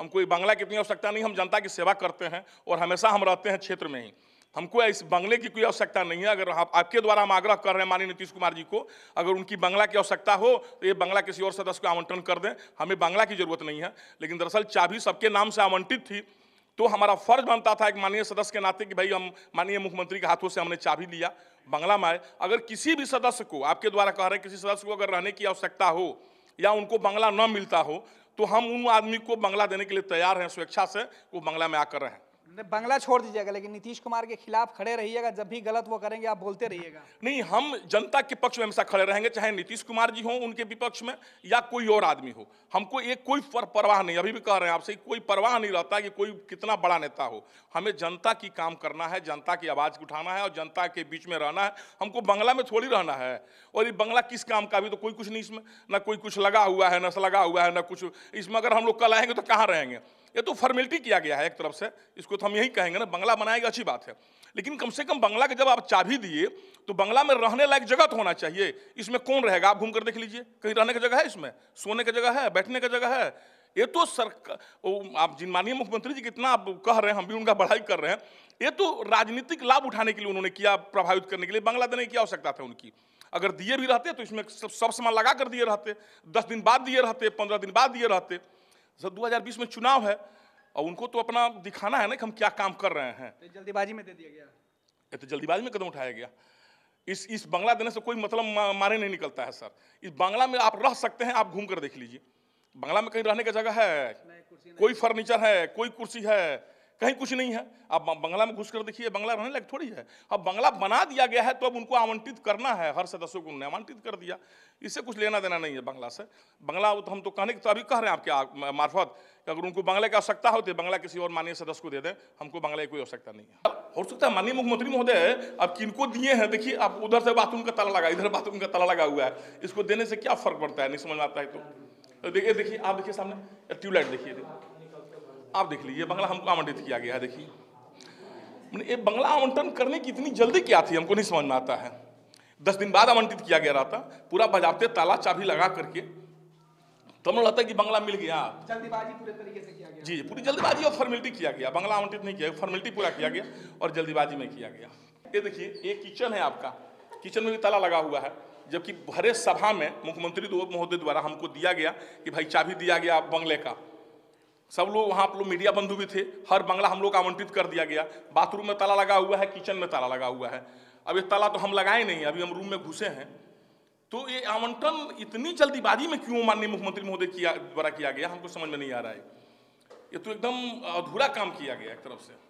हम कोई बंगला इतनी आवश्यकता नहीं हम जनता की सेवा करते हैं और हमेशा हम रहते हैं क्षेत्र में ही हमको इस बंगले की कोई आवश्यकता नहीं है अगर आप आपके द्वारा हम आग्रह कर रहे हैं माननीय नीतीश कुमार जी को अगर उनकी बंगला की आवश्यकता हो तो ये बंगला किसी और सदस्य को आवंटन कर दें हमें बंगला की जरूरत नहीं है लेकिन दरअसल चाबी सबके नाम से आवंटित थी तो हमारा फर्ज बनता था एक माननीय सदस्य के नाते कि भाई हम माननीय मुख्यमंत्री के हाथों से हमने चाबी लिया बंगला में आए अगर किसी भी सदस्य को आपके द्वारा कह रहे किसी सदस्य को अगर रहने की आवश्यकता हो या उनको बंगला न मिलता हो तो हम उन आदमी को बंगला देने के लिए तैयार हैं स्वेच्छा से वो बंगला में आकर रहें बंगला छोड़ दीजिएगा लेकिन नीतीश कुमार के खिलाफ खड़े रहिएगा जब भी गलत वो करेंगे आप बोलते रहिएगा नहीं हम जनता के पक्ष में हमेशा खड़े रहेंगे चाहे नीतीश कुमार जी हों उनके विपक्ष में या कोई और आदमी हो हमको ये कोई परवाह नहीं अभी भी कह रहे हैं आपसे कोई परवाह नहीं रहता कि कोई कितना बड़ा नेता हो हमें जनता की काम करना है जनता की आवाज़ उठाना है और जनता के बीच में रहना है हमको बंगला में थोड़ी रहना है और ये बंगला किस काम का भी तो कोई कुछ नहीं इसमें ना कोई कुछ लगा हुआ है ना लगा हुआ है ना कुछ इसमें अगर हम लोग कल आएंगे तो कहाँ रहेंगे ये तो फॉर्मेलिटी किया गया है एक तरफ से इसको तो हम यही कहेंगे ना बंगला बनाएगा अच्छी बात है लेकिन कम से कम बंगला के जब आप चाबी दिए तो बंगला में रहने लायक जगह तो होना चाहिए इसमें कौन रहेगा आप घूम कर देख लीजिए कहीं रहने का जगह है इसमें सोने का जगह है बैठने का जगह है ये तो सरकार आप जिन माननीय मुख्यमंत्री जी कितना आप कह रहे हैं हम भी उनका बढ़ाई कर रहे हैं ये तो राजनीतिक लाभ उठाने के लिए उन्होंने किया प्रभावित करने के लिए बंगला देने की आवश्यकता था उनकी अगर दिए भी रहते तो इसमें सब सामान लगा कर दिए रहते दस दिन बाद दिए रहते पंद्रह दिन बाद दिए रहते सर 2020 में चुनाव है और उनको तो अपना दिखाना है ना कि हम क्या काम कर रहे हैं तो जल्दीबाजी में दे दिया गया ये तो जल्दीबाजी में कदम उठाया गया इस इस बंगला देने से कोई मतलब मारे नहीं निकलता है सर इस बांग्ला में आप रह सकते हैं आप घूम कर देख लीजिए बांग्ला में कहीं रहने का जगह है कोई फर्नीचर है कोई कुर्सी है कहीं कुछ नहीं है आप बंगला में घुस कर देखिए बंगला रहने लायक थोड़ी है अब बंगला बना दिया गया है तो अब उनको आवंटित करना है हर सदस्यों को उन्हें आवंटित कर दिया इससे कुछ लेना देना नहीं है बंगला से बंगला तो हम तो कहने की तो अभी कह रहे हैं आपके मार्फत अगर उनको बंगले की आवश्यकता हो तो बंगला किसी और माननीय सदस्य को दे दें हमको बंगला की कोई आवश्यकता नहीं है हो सकता है माननीय मुख्यमंत्री महोदय अब किनको दिए हैं देखिए आप उधर से बाथरूम का ताला लगा इधर बाथरूम का ताला लगा हुआ है इसको देने से क्या फर्क पड़ता है नहीं समझ में आता है तो, तो देखिए देखिए आप देखिए सामने ट्यूबलाइट देखिए देखिए आप देख लीजिए बंगला हमको आवंटित किया गया है देखिए मैंने ये बंगला आवंटन करने की इतनी जल्दी क्या थी हमको नहीं समझ में आता है दस दिन बाद आवंटित किया गया रहता पूरा बजाते ताला चाबी लगा करके तो हमें लगता है कि बंगला मिल गया जल्दीबाजी पूरे तरीके से किया गया जी पूरी जल्दीबाजी और फॉर्मेलिटी किया गया बंगला आवंटित नहीं किया फॉर्मेलिटी पूरा किया गया और जल्दीबाजी में किया गया ये देखिए ये किचन है आपका किचन में भी ताला लगा हुआ है जबकि भरे सभा में मुख्यमंत्री महोदय द्वारा हमको दिया गया कि भाई चाबी दिया गया बंगले का सब लोग वहाँ आप लोग मीडिया बंधु भी थे हर बंगला हम लोग आवंटित कर दिया गया बाथरूम में ताला लगा हुआ है किचन में ताला लगा हुआ है अब ये ताला तो हम लगाए नहीं अभी हम रूम में घुसे हैं तो ये आवंटन इतनी जल्दीबाजी में क्यों माननीय मुख्यमंत्री महोदय किया द्वारा किया गया हमको समझ में नहीं आ रहा है ये तो एकदम अधूरा काम किया गया एक तरफ से